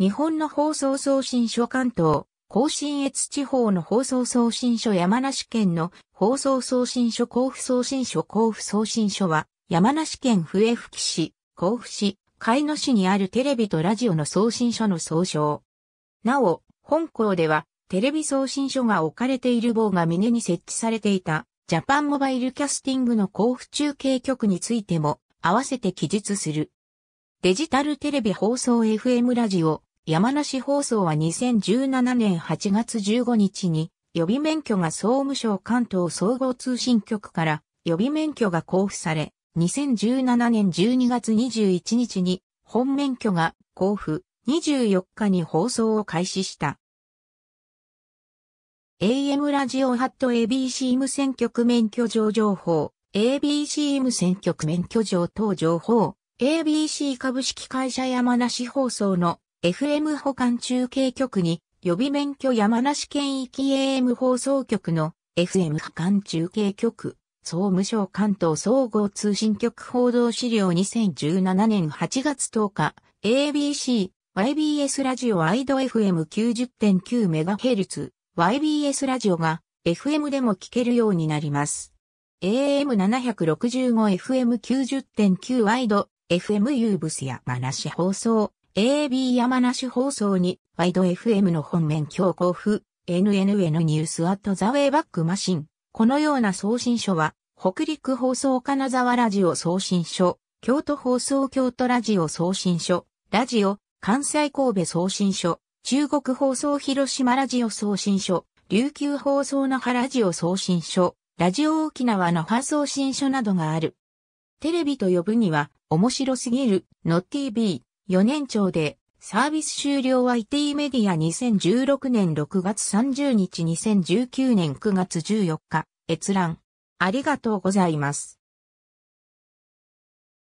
日本の放送送信所関東、甲信越地方の放送送信所山梨県の放送送信所甲府送信所甲府送信所は、山梨県笛吹市、甲府市、海野市にあるテレビとラジオの送信所の総称。なお、本校では、テレビ送信所が置かれている棒が峰に設置されていた、ジャパンモバイルキャスティングの交付中継局についても、合わせて記述する。デジタルテレビ放送 FM ラジオ、山梨放送は2017年8月15日に予備免許が総務省関東総合通信局から予備免許が交付され、2017年12月21日に本免許が交付、24日に放送を開始した。AM ラジオハット ABC 無線局免許上情報、ABC 無線局免許上等情報、ABC 株式会社山梨放送の FM 保管中継局に予備免許山梨県域 AM 放送局の FM 保管中継局総務省関東総合通信局報道資料2017年8月10日 ABC YBS ラジオワイド FM90.9MHz YBS ラジオが FM でも聞けるようになります。AM765FM90.9 ワイド FM ユーブスやマナシ放送 AB 山梨放送に、ワイド FM の本面強行風、NNN ニュースアットザウェイバックマシン。このような送信書は、北陸放送金沢ラジオ送信書、京都放送京都ラジオ送信書、ラジオ、関西神戸送信書、中国放送広島ラジオ送信書、琉球放送那覇ラジオ送信書、ラジオ沖縄那覇送信書などがある。テレビと呼ぶには、面白すぎる、の TV。4年長で、サービス終了は IT メディア2016年6月30日2019年9月14日、閲覧。ありがとうございます。